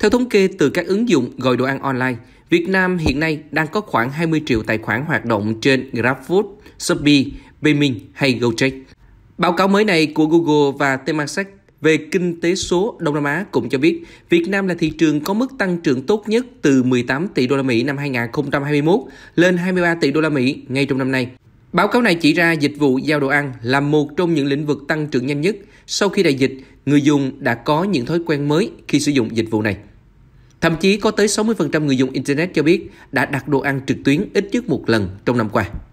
Theo thống kê từ các ứng dụng gọi đồ ăn online, Việt Nam hiện nay đang có khoảng 20 triệu tài khoản hoạt động trên GrabFood, Shopee, Baemin hay Gojek. Báo cáo mới này của Google và Temasek về kinh tế số Đông Nam Á cũng cho biết Việt Nam là thị trường có mức tăng trưởng tốt nhất từ 18 tỷ đô la Mỹ năm 2021 lên 23 tỷ đô la Mỹ ngay trong năm nay. Báo cáo này chỉ ra dịch vụ giao đồ ăn là một trong những lĩnh vực tăng trưởng nhanh nhất sau khi đại dịch, người dùng đã có những thói quen mới khi sử dụng dịch vụ này. Thậm chí có tới 60% người dùng Internet cho biết đã đặt đồ ăn trực tuyến ít nhất một lần trong năm qua.